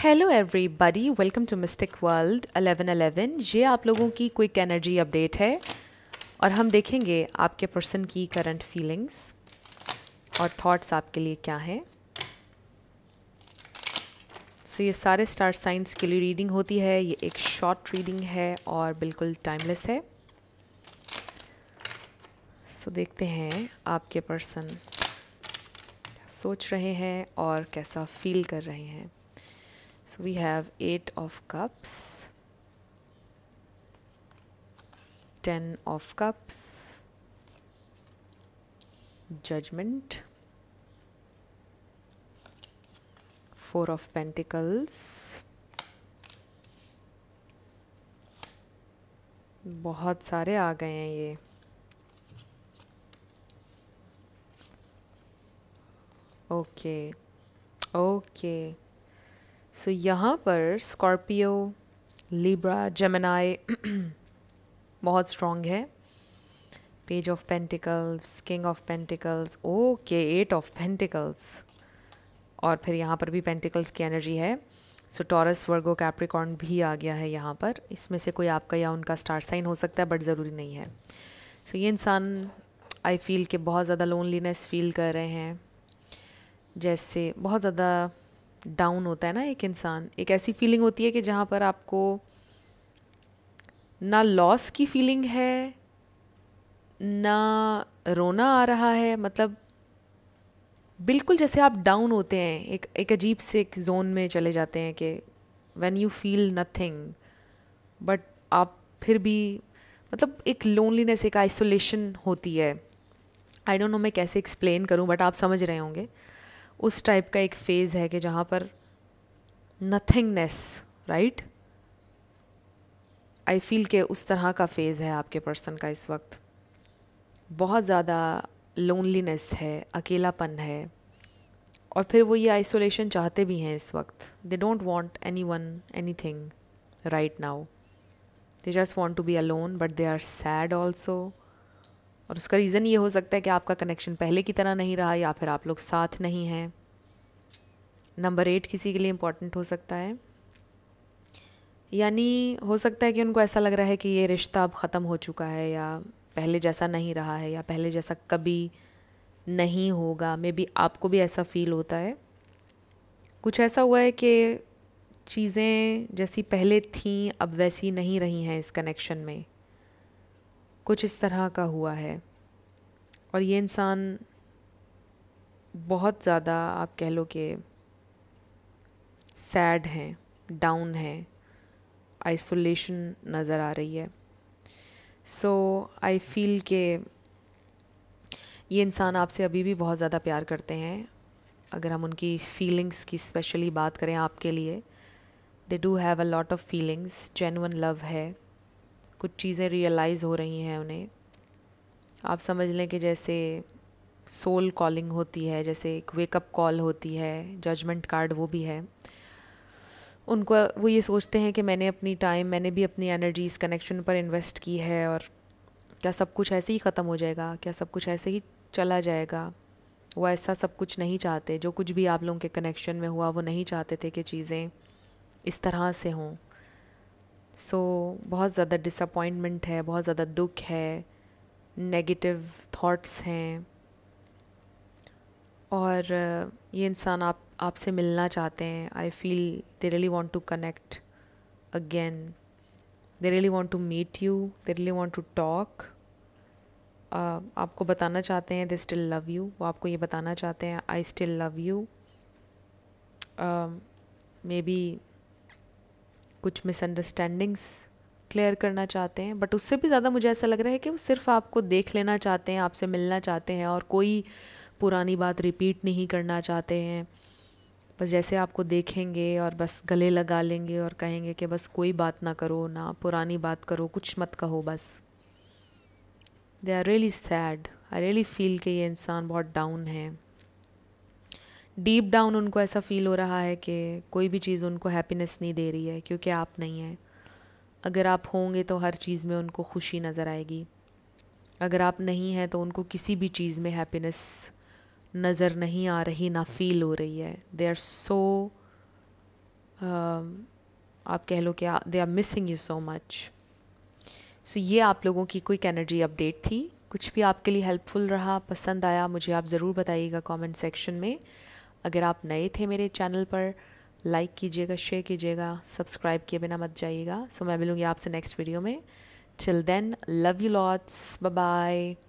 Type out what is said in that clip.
hello everybody welcome to mystic world 1111 ये आप लोगों की क्विक एनर्जी अपडेट है और हम देखेंगे आपके पर्सन की करंट फीलिंग्स और थॉट्स आपके लिए क्या हैं सो so, ये सारे स्टार साइंस के लिए रीडिंग होती है ये एक शॉर्ट रीडिंग है और बिल्कुल टाइमलेस है सो so, देखते हैं आपके पर्सन सोच रहे हैं और कैसा फील कर रहे हैं So we have 8 of cups, 10 of cups, judgment, 4 of pentacles, बहुत सारे आ गए हैं ये ओके ओके सो so, यहाँ पर स्कॉर्पियो लिब्रा जमनाई बहुत स्ट्रॉन्ग है page of pentacles king of pentacles okay eight of pentacles और फिर यहाँ पर भी पेंटिकल्स की एनर्जी है सो टॉरस वर्गो कैप्रिकॉर्न भी आ गया है यहाँ पर इसमें से कोई आपका या उनका स्टार साइन हो सकता है बट ज़रूरी नहीं है सो so, ये इंसान आई फील के बहुत ज़्यादा लोनलीनेस फील कर रहे हैं जैसे बहुत ज़्यादा डाउन होता है ना एक इंसान एक ऐसी फीलिंग होती है कि जहाँ पर आपको ना लॉस की फीलिंग है ना रोना आ रहा है मतलब बिल्कुल जैसे आप डाउन होते हैं एक एक अजीब से एक जोन में चले जाते हैं कि when you feel nothing but आप फिर भी मतलब एक लोनलीनेस एक आइसोलेशन होती है आई डोंट नो मैं कैसे एक्सप्लेन करूं बट आप समझ रहे होंगे उस टाइप का एक फेज़ है कि जहाँ पर नथिंगनेस राइट आई फील के उस तरह का फेज़ है आपके पर्सन का इस वक्त बहुत ज़्यादा लोनलीनेस है अकेलापन है और फिर वो ये आइसोलेशन चाहते भी हैं इस वक्त they don't want anyone anything right now they just want to be alone but they are sad also और उसका रीज़न ये हो सकता है कि आपका कनेक्शन पहले की तरह नहीं रहा या फिर आप लोग साथ नहीं हैं नंबर एट किसी के लिए इम्पॉर्टेंट हो सकता है यानी हो सकता है कि उनको ऐसा लग रहा है कि ये रिश्ता अब ख़त्म हो चुका है या पहले जैसा नहीं रहा है या पहले जैसा कभी नहीं होगा मे बी आपको भी ऐसा फील होता है कुछ ऐसा हुआ है कि चीज़ें जैसी पहले थीं अब वैसी नहीं रही हैं इस कनेक्शन में कुछ इस तरह का हुआ है और ये इंसान बहुत ज़्यादा आप कह लो कि सैड हैं डाउन हैं आइसोलेशन नज़र आ रही है सो आई फील के ये इंसान आपसे अभी भी बहुत ज़्यादा प्यार करते हैं अगर हम उनकी फीलिंग्स की स्पेशली बात करें आपके लिए they do have a lot of feelings genuine love है कुछ चीज़ें रियलाइज़ हो रही हैं उन्हें आप समझ लें कि जैसे सोल कॉलिंग होती है जैसे एक वेकअप कॉल होती है जजमेंट कार्ड वो भी है उनको वो ये सोचते हैं कि मैंने अपनी टाइम मैंने भी अपनी एनर्जी इस कनेक्शन पर इन्वेस्ट की है और क्या सब कुछ ऐसे ही ख़त्म हो जाएगा क्या सब कुछ ऐसे ही चला जाएगा वो ऐसा सब कुछ नहीं चाहते जो कुछ भी आप लोगों के कनेक्शन में हुआ वो नहीं चाहते थे कि चीज़ें इस तरह से हों सो so, बहुत ज़्यादा डिसअपॉइंटमेंट है बहुत ज़्यादा दुख है नेगेटिव थॉट्स हैं और ये इंसान आप आपसे मिलना चाहते हैं I feel they really want to connect again they really want to meet you they really want to talk आपको बताना चाहते हैं दे स्टिल लव यू वो आपको ये बताना चाहते हैं I still love you may be कुछ मिसअंडरस्टैंडिंग्स क्लियर करना चाहते हैं बट उससे भी ज़्यादा मुझे ऐसा लग रहा है कि वो सिर्फ आपको देख लेना चाहते हैं आपसे मिलना चाहते हैं और कोई पुरानी बात रिपीट नहीं करना चाहते हैं बस जैसे आपको देखेंगे और बस गले लगा लेंगे और कहेंगे कि बस कोई बात ना करो ना पुरानी बात करो कुछ मत कहो बस they are really sad I really feel कि ये इंसान बहुत डाउन है डीप डाउन उनको ऐसा फील हो रहा है कि कोई भी चीज़ उनको हैप्पीनेस नहीं दे रही है क्योंकि आप नहीं हैं अगर आप होंगे तो हर चीज़ में उनको खुशी नज़र आएगी अगर आप नहीं हैं तो उनको किसी भी चीज़ में हैप्पीनेस नज़र नहीं आ रही ना फील हो रही है दे आर सो आप कह लो कि they are missing you so much so ये आप लोगों की क्विक एनर्जी अपडेट थी कुछ भी आपके लिए हेल्पफुल रहा पसंद आया मुझे आप ज़रूर बताइएगा कमेंट सेक्शन में अगर आप नए थे मेरे चैनल पर लाइक कीजिएगा शेयर कीजिएगा सब्सक्राइब किए बिना मत जाइएगा सो so, मैं मिलूँगी आपसे नेक्स्ट वीडियो में till then love you lots bye